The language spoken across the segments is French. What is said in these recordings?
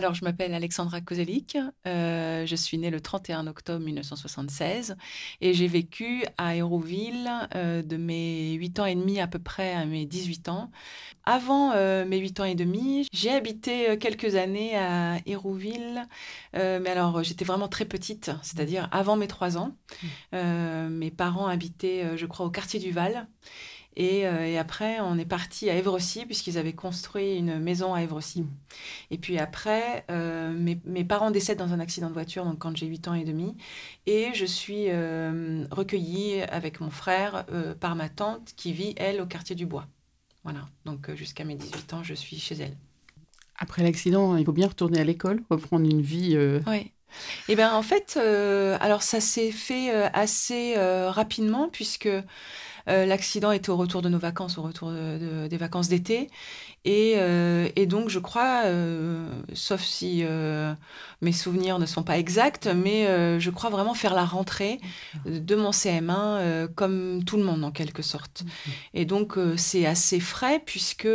Alors, je m'appelle Alexandra Kozelik, euh, je suis née le 31 octobre 1976 et j'ai vécu à Hérouville euh, de mes 8 ans et demi à peu près à mes 18 ans. Avant euh, mes 8 ans et demi, j'ai habité quelques années à Hérouville, mais alors j'étais vraiment très petite, c'est-à-dire avant mes 3 ans. Mmh. mes parents habitaient, je crois, au quartier du Val. Euh, et, après, on est parti à Évrecy, puisqu'ils avaient construit une maison à Évrecy. Et puis après, euh, mes, parents décèdent dans un accident de voiture, donc quand j'ai 8 ans et demi. Et je suis euh, recueillie avec mon frère par ma tante qui vit, elle, au quartier du Bois. Voilà, donc jusqu'à mes 18 ans, je suis chez elle. Après l'accident, il faut bien retourner à l'école, reprendre une vie. Oui. Eh bien, en fait, alors ça s'est fait assez rapidement puisque euh, l'accident était au retour de nos vacances, au retour des vacances d'été. Et, euh, donc, je crois, euh, sauf si mes souvenirs ne sont pas exacts, mais je crois vraiment faire la rentrée de mon CM1 comme tout le monde, en quelque sorte. Mm-hmm. Et donc, c'est assez frais puisque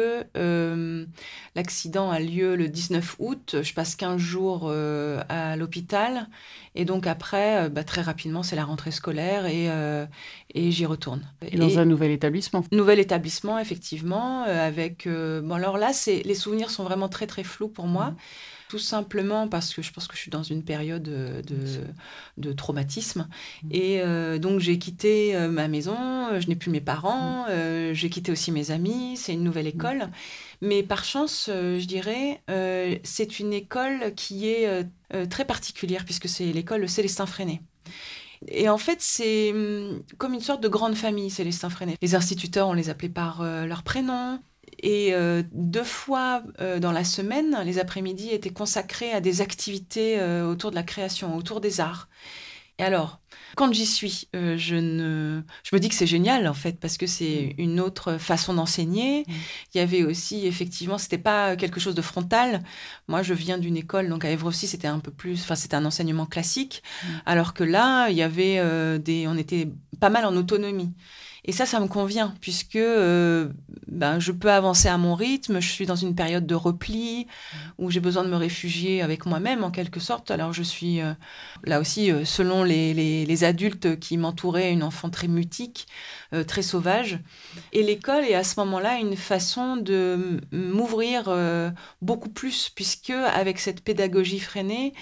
l'accident a lieu le 19 août. Je passe 15 jours à l'hôpital. Et donc, après, bah, très rapidement, c'est la rentrée scolaire et, j'y retourne. Et, un nouvel établissement. Nouvel établissement, effectivement. Euh, avec euh, bon, alors là, les souvenirs sont vraiment très très flous pour moi. Mm. Tout simplement parce que je pense que je suis dans une période euh, de, traumatisme. Mm. Et donc j'ai quitté ma maison, je n'ai plus mes parents, mm. j'ai quitté aussi mes amis, c'est une nouvelle école. Mais par chance, je dirais, c'est une école qui est très particulière puisque c'est l'école Célestin Freinet et en fait, c'est hum, comme une sorte de grande famille, Célestin Freinet. Les instituteurs, on les appelait par euh, leur prénom. Et euh, deux fois euh, dans la semaine, les après-midi étaient consacrés à des activités autour de la création, autour des arts. Et alors, quand j'y suis, euh, je, ne... me dis que c'est génial en fait parce que c'est mm. une autre façon d'enseigner. Mm. Il y avait aussi effectivement, c'était pas quelque chose de frontal. Moi, je viens d'une école donc à Evreux, c'était un peu plus, enfin c'était un enseignement classique, mm. alors que là, il y avait euh, des, on était pas mal en autonomie. Et ça, ça me convient, puisque euh, ben, je peux avancer à mon rythme, je suis dans une période de repli, où j'ai besoin de me réfugier avec moi-même, en quelque sorte. Alors je suis, euh, là aussi, euh, selon les, les, adultes qui m'entouraient, une enfant très mutique, très sauvage. Et l'école est à ce moment-là une façon de m'ouvrir beaucoup plus, puisque avec cette pédagogie freinée,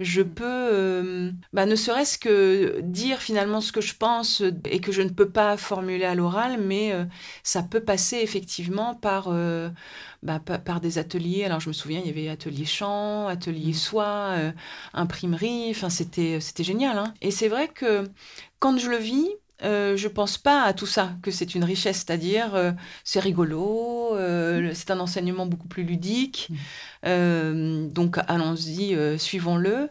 je mm. peux, euh, bah, ne serait-ce que dire finalement ce que je pense et que je ne peux pas formuler à l'oral, mais euh, ça peut passer effectivement par, euh, bah, par des ateliers. Alors je me souviens, il y avait atelier chant, atelier mm. soie, imprimerie, enfin c'était génial. Hein. Et c'est vrai que quand je le vis, euh, je pense pas à tout ça, que c'est une richesse, c'est-à-dire euh, c'est rigolo, euh, mm. c'est un enseignement beaucoup plus ludique, mm. donc allons-y, suivons-le.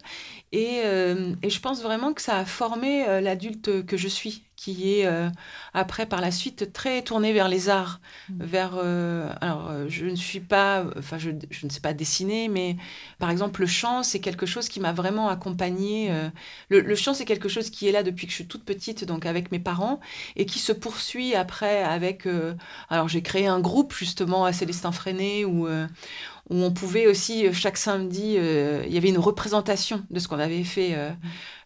et, je pense vraiment que ça a formé l'adulte que je suis qui est euh, après par la suite très tournée vers les arts, mmh. vers euh, alors euh, je ne suis pas enfin je, ne sais pas dessiner mais par exemple le chant c'est quelque chose qui m'a vraiment accompagnée le, chant c'est quelque chose qui est là depuis que je suis toute petite donc avec mes parents et qui se poursuit après avec alors j'ai créé un groupe justement à Célestin Freinet où on pouvait aussi chaque samedi, il y avait une représentation de ce qu'on avait fait mmh.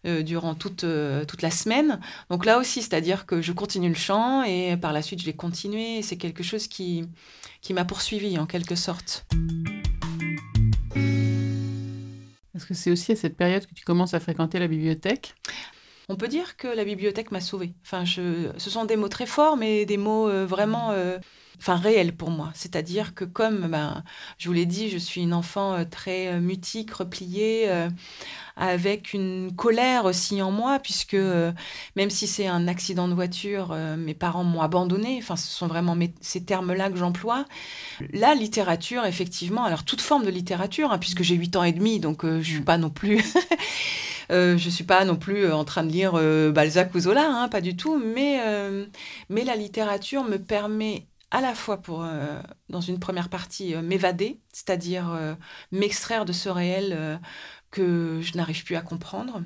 Euh, durant toute, euh, toute la semaine. Donc là aussi, c'est-à-dire que je continue le chant et par la suite, je l'ai continué. C'est quelque chose qui, qui m'a poursuivi en quelque sorte. Est-ce que c'est aussi à cette période que tu commences à fréquenter la bibliothèque on peut dire que la bibliothèque m'a sauvée. Enfin, je... ce sont des mots très forts, mais des mots euh, vraiment... Euh, réels enfin pour moi. C'est-à-dire que comme ben, je vous l'ai dit, je suis une enfant euh, très mutique, repliée, avec une colère aussi en moi, puisque même si c'est un accident de voiture, mes parents m'ont abandonnée. Enfin, ce sont vraiment ces termes-là que j'emploie. La littérature, effectivement, alors toute forme de littérature, hein, puisque j'ai 8 ans et demi, donc je ne suis mm. pas non plus. Euh, je ne suis pas non plus euh, en train de lire euh, Balzac ou Zola, hein, pas du tout, mais, mais la littérature me permet à la fois pour, dans une première partie, m'évader, c'est-à-dire m'extraire de ce réel que je n'arrive plus à comprendre.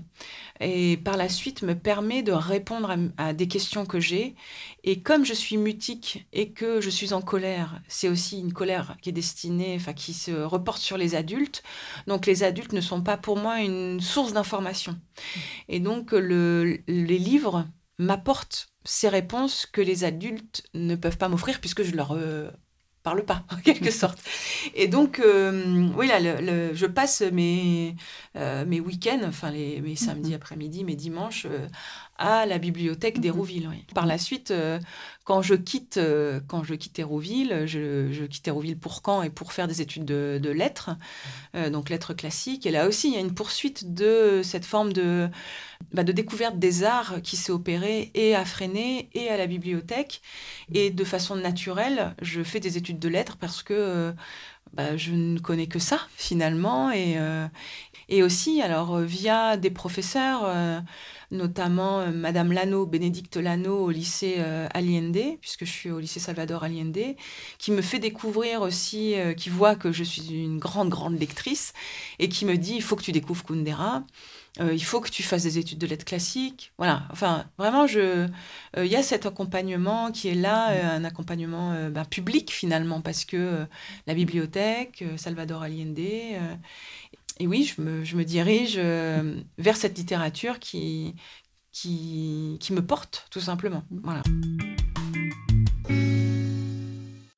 Et par la suite, me permet de répondre à, des questions que j'ai. Et comme je suis mutique et que je suis en colère, c'est aussi une colère qui est destinée, enfin, qui se reporte sur les adultes. Donc, les adultes ne sont pas pour moi une source d'information. Et donc, le, les livres m'apportent ces réponses que les adultes ne peuvent pas m'offrir puisque je leur euh, parle pas, en quelque sorte. Et donc, euh, oui, là, je passe mes, euh, mes week-ends, enfin les, mes samedis mm-hmm. après-midi, mes dimanches, euh, à la bibliothèque mhm. d'Hérouville. Oui. Par la suite, euh, quand je quitte, euh, quand je quitte Hérouville, je, quitte Hérouville pour Caen et pour faire des études de, lettres, euh, donc lettres classiques. Et là aussi, il y a une poursuite de cette forme de, bah, de découverte des arts qui s'est opérée et à Freinet et à la bibliothèque. Et de façon naturelle, je fais des études de lettres parce que bah, je ne connais que ça finalement. Et, et aussi, alors, via des professeurs notamment euh, Madame Lano, Bénédicte Lano au lycée euh, Allende, puisque je suis au lycée Salvador Allende, qui me fait découvrir aussi, euh, qui voit que je suis une grande, grande lectrice, et qui me dit, il faut que tu découvres Kundera. Euh, il faut que tu fasses des études de lettres classiques. Voilà, enfin, vraiment, euh, il y a cet accompagnement qui est là, mm. euh, un accompagnement ben, public finalement, parce que la bibliothèque, Salvador Allende, et oui, je me, dirige vers cette littérature qui, qui, me porte, tout simplement. Voilà.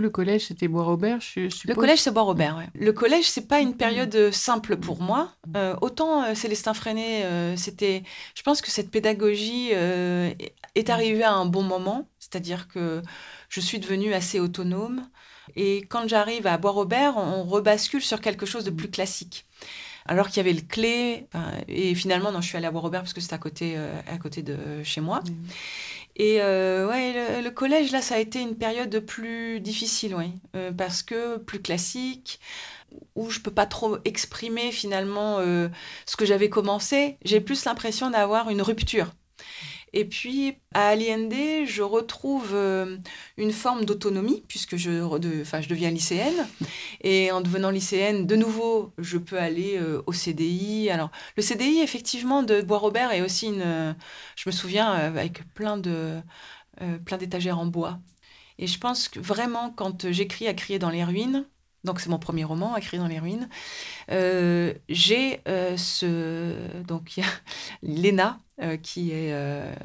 Le collège, c'était Bois-Robert, je, Le collège, c'est Bois-Robert, Le collège, c'est pas une mm. période euh, simple pour moi. Euh, autant euh, Célestin Freinet, c'était... Je pense que cette pédagogie est arrivée à un bon moment, c'est-à-dire que je suis devenue assez autonome. Et quand j'arrive à Bois-Robert, on, rebascule sur quelque chose de plus classique alors qu'il y avait le clé. et finalement, je suis allée à Bois-Robert parce que c'est à côté, à côté de chez moi. Et euh, ouais, le, collège, là, ça a été une période plus difficile, oui, euh, parce que plus classique, où je ne peux pas trop exprimer finalement euh, ce que j'avais commencé. J'ai plus l'impression d'avoir une rupture. Et puis, à Aliende, je retrouve euh, une forme d'autonomie, puisque je, je deviens lycéenne. Et en devenant lycéenne, de nouveau, je peux aller euh, au CDI. Alors, le CDI, effectivement, de Bois-Robert est aussi une. Euh, je me souviens avec plein de. plein d'étagères en bois. Et je pense que vraiment, quand j'écris à crier dans les ruines, donc c'est mon premier roman, écrit dans les ruines. Euh, j'ai euh, ce donc Lena euh, qui est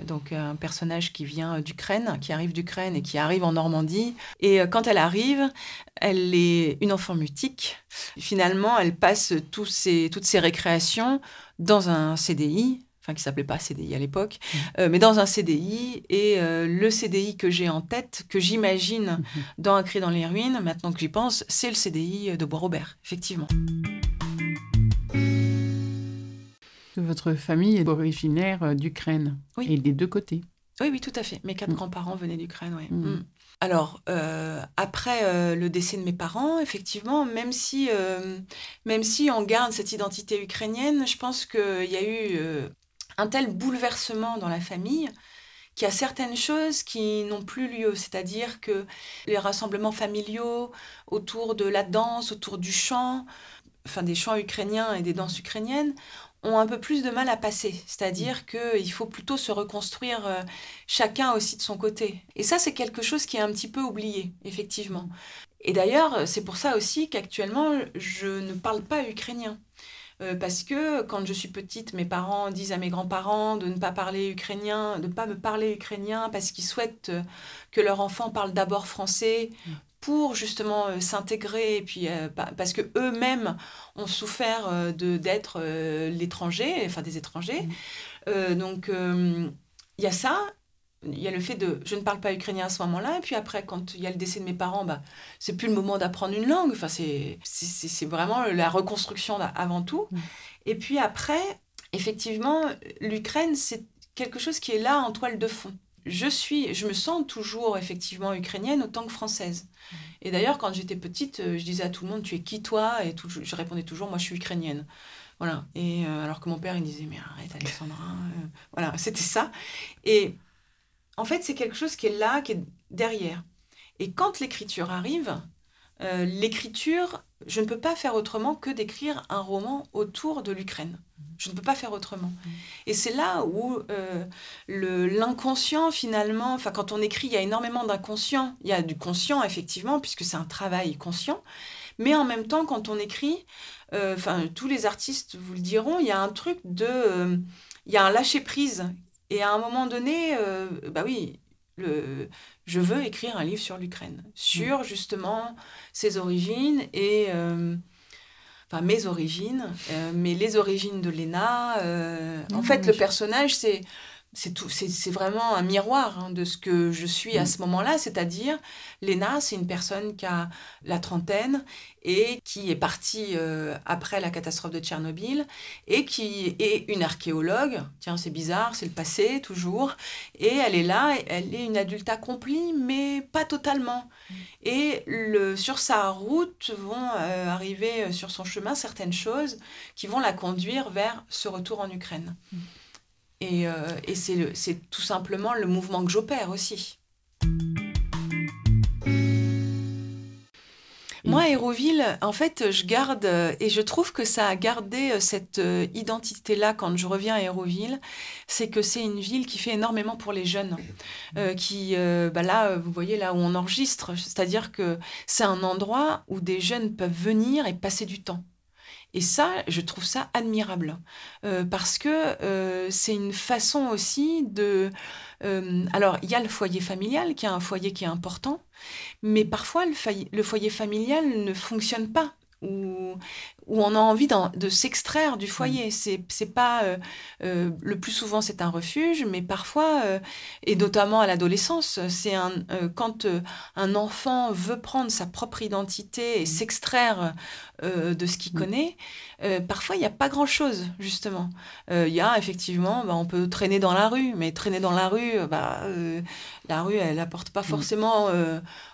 donc un personnage qui vient d'Ukraine, qui arrive d'Ukraine et qui arrive en Normandie. Et quand elle arrive, elle est une enfant mutique. Finalement, elle passe tous toutes ses récréations dans un CDI enfin qui s'appelait pas CDI à l'époque, mmh. euh, mais dans un CDI. Et euh, le CDI que j'ai en tête, que j'imagine mmh. dans Un cri dans les ruines, maintenant que j'y pense, c'est le CDI euh, de Bois-Robert, effectivement. Votre famille est originaire d'Ukraine oui. et des deux côtés. Oui, oui, tout à fait. Mes quatre mmh. grands-parents venaient d'Ukraine, oui. Alors, après le décès de mes parents, effectivement, même si, même si on garde cette identité ukrainienne, je pense qu'il y a eu un tel bouleversement dans la famille qu'il y a certaines choses qui n'ont plus lieu, c'est-à-dire que les rassemblements familiaux autour de la danse, autour du chant, enfin des chants ukrainiens et des danses ukrainiennes, ont un peu plus de mal à passer. C'est-à-dire mm. qu'il faut plutôt se reconstruire euh, chacun aussi de son côté. Et ça, c'est quelque chose qui est un petit peu oublié, effectivement. Et d'ailleurs, c'est pour ça aussi qu'actuellement, je ne parle pas ukrainien. Euh, parce que quand je suis petite, mes parents disent à mes grands-parents de ne pas parler ukrainien, de ne pas me parler ukrainien, parce qu'ils souhaitent euh, que leur enfant parle d'abord français pour justement euh, s'intégrer et puis parce que eux-mêmes ont souffert de d'être l'étranger enfin des étrangers mmh. donc il y a ça il y a le fait de je ne parle pas ukrainien à ce moment-là, et puis après, quand il y a le décès de mes parents, bah, c'est plus le moment d'apprendre une langue. Enfin, c'est, c'est, vraiment la reconstruction avant tout. Mm. Et puis après, effectivement, l'Ukraine, c'est quelque chose qui est là en toile de fond. Je suis, je me sens toujours effectivement ukrainienne autant que française. Mm. Et d'ailleurs, quand j'étais petite, euh, je disais à tout le monde, tu es qui toi Et je répondais toujours, moi, je suis ukrainienne. Voilà. Et euh, alors que mon père, il disait, mais arrête, Alexandra. Euh, voilà, c'était ça. Et en fait, c'est quelque chose qui est là, qui est derrière. Et quand l'écriture arrive, euh, l'écriture, je ne peux pas faire autrement que d'écrire un roman autour de l'Ukraine. Je ne peux pas faire autrement. Mm. Et c'est là où euh, l'inconscient, finalement, enfin, quand on écrit, il y a énormément d'inconscient. Il y a du conscient, effectivement, puisque c'est un travail conscient. Mais en même temps, quand on écrit, euh, tous les artistes vous le diront, il y a un truc de. il y a un lâcher-prise et à un moment donné, euh, bah oui, je veux écrire un livre sur l'Ukraine, sur mm. justement ses origines et euh, enfin mes origines, euh, mais les origines de Lena. en fait, le personnage, c'est c'est vraiment un miroir hein, de ce que je suis à mm. ce moment-là c'est-à-dire Léna c'est une personne qui a la trentaine et qui est partie euh, après la catastrophe de Tchernobyl et qui est une archéologue tiens c'est bizarre c'est le passé toujours et elle est là elle est une adulte accomplie mais pas totalement mm. et sur sa route vont euh, arriver euh, sur son chemin certaines choses qui vont la conduire vers ce retour en Ukraine mm. Et, euh, c'est tout simplement le mouvement que j'opère aussi. Mm. Moi, Héroville, en fait, je garde, et je trouve que ça a gardé euh, cette euh, identité-là quand je reviens à Aéroville, c'est que c'est une ville qui fait énormément pour les jeunes. Mm. qui, bah là, vous voyez là où on enregistre, c'est-à-dire que c'est un endroit où des jeunes peuvent venir et passer du temps. Et ça, je trouve ça admirable, euh, parce que euh, c'est une façon aussi de... Euh, alors, il y a le foyer familial, qui est un foyer qui est important, mais parfois le, le foyer familial ne fonctionne pas ou où on a envie de s'extraire du foyer. Mm. C'est pas euh, euh, le plus souvent c'est un refuge, mais parfois euh, et notamment à l'adolescence, c'est un quand un enfant veut prendre sa propre identité et s'extraire de ce qu'il mm. connaît. parfois il n'y a pas grand chose justement. Il y a effectivement, bah, on peut traîner dans la rue, mais traîner dans la rue, bah, la rue elle n'apporte pas mm. forcément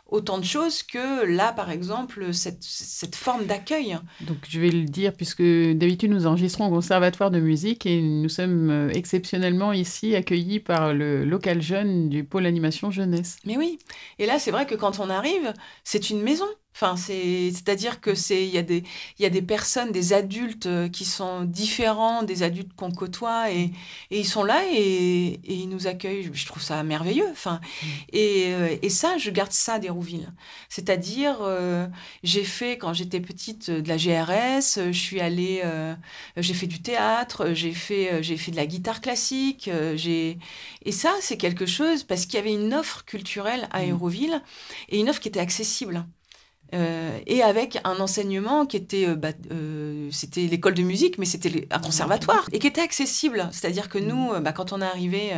autant de choses que là par exemple cette, forme d'accueil. Donc je vais le dire, puisque d'habitude nous enregistrons au Conservatoire de musique et nous sommes euh, exceptionnellement ici accueillis par le local jeune du pôle animation jeunesse. Mais oui, et là c'est vrai que quand on arrive, c'est une maison. Enfin, c'est-à-dire que c'est il y a des il y a des personnes, des adultes euh, qui sont différents des adultes qu'on côtoie et, ils sont là et, ils nous accueillent. Je trouve ça merveilleux. Enfin, mm. et, euh, et ça, je garde ça d'Hérouville. C'est-à-dire, euh, j'ai fait quand j'étais petite de la GRS. Je suis allée, j'ai fait du théâtre, j'ai fait j'ai fait de la guitare classique. et ça, c'est quelque chose parce qu'il y avait une offre culturelle à mm. Hérouville et une offre qui était accessible. Euh, et avec un enseignement qui était, euh, bah, euh, c'était l'école de musique, mais c'était un conservatoire et qui était accessible. C'est-à-dire que nous, bah, quand on est arrivé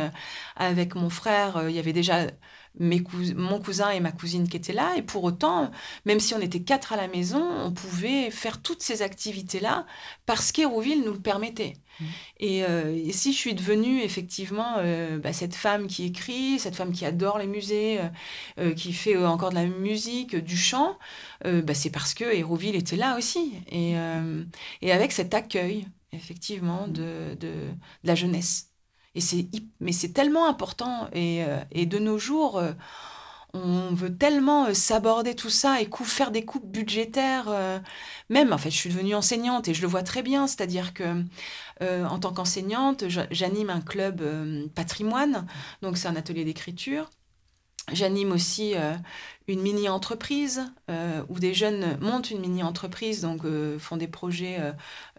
avec mon frère, il y avait déjà mes mon cousin et ma cousine qui étaient là. Et pour autant, même si on était quatre à la maison, on pouvait faire toutes ces activités-là parce qu'Hérouville nous le permettait. Mmh. Euh, et, si je suis devenue effectivement euh, bah, cette femme qui écrit, cette femme qui adore les musées, euh, qui fait encore de la musique, du chant, bah, c'est parce que Hérouville était là aussi. Et, avec cet accueil, effectivement, de la jeunesse. Et c'est, mais c'est tellement important. Et, euh, et, de nos jours, euh, on veut tellement euh, s'aborder tout ça et coup, faire des coupes budgétaires. même, en fait, je suis devenue enseignante et je le vois très bien. C'est-à-dire que, en tant qu'enseignante, j'anime un club patrimoine. Donc, c'est un atelier d'écriture. J'anime aussi une mini-entreprise où des jeunes montent une mini-entreprise, donc font des projets,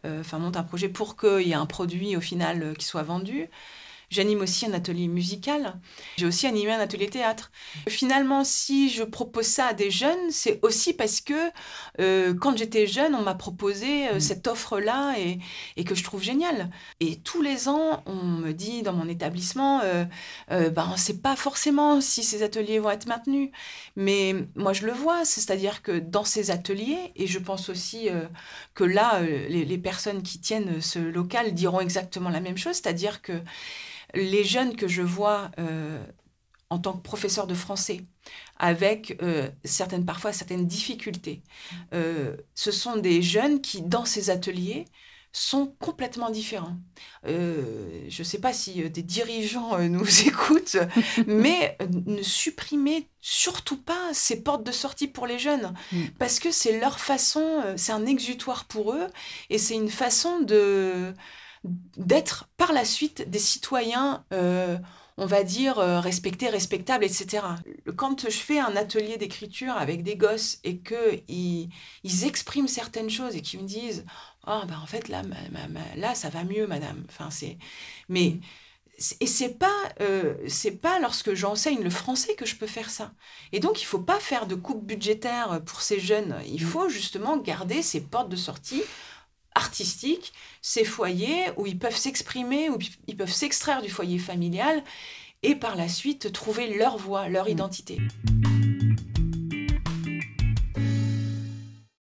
enfin montent un projet pour qu'il y ait un produit au final qui soit vendu. J'anime aussi un atelier musical. J'ai aussi animé un atelier théâtre. Finalement, si je propose ça à des jeunes, c'est aussi parce que euh, quand j'étais jeune, on m'a proposé euh, mm. cette offre-là et, et, que je trouve géniale. Et tous les ans, on me dit dans mon établissement, euh, ben, on ne sait pas forcément si ces ateliers vont être maintenus. Mais moi, je le vois, c'est-à-dire que dans ces ateliers, et je pense aussi que là, les, les personnes qui tiennent ce local diront exactement la même chose, c'est-à-dire que les jeunes que je vois euh, en tant que professeur de français, avec euh, certaines parfois certaines difficultés, euh, ce sont des jeunes qui, dans ces ateliers, sont complètement différents. je ne sais pas si des dirigeants nous écoutent, mais ne supprimez surtout pas ces portes de sortie pour les jeunes, mm. parce que c'est leur façon, c'est un exutoire pour eux, et c'est une façon de d'être par la suite des citoyens, euh, on va dire, euh, respectés, respectables, etc. Quand je fais un atelier d'écriture avec des gosses et qu'ils ils expriment certaines choses et qu'ils me disent Ah, ben, en fait, là, là, ça va mieux, madame. Enfin, c'est... Mais. Et c'est pas, euh, pas lorsque j'enseigne le français que je peux faire ça. Et donc, il faut pas faire de coupe budgétaire pour ces jeunes. Il mm. faut justement garder ces portes de sortie artistiques, ces foyers où ils peuvent s'exprimer, où ils peuvent s'extraire du foyer familial et par la suite trouver leur voie, leur identité.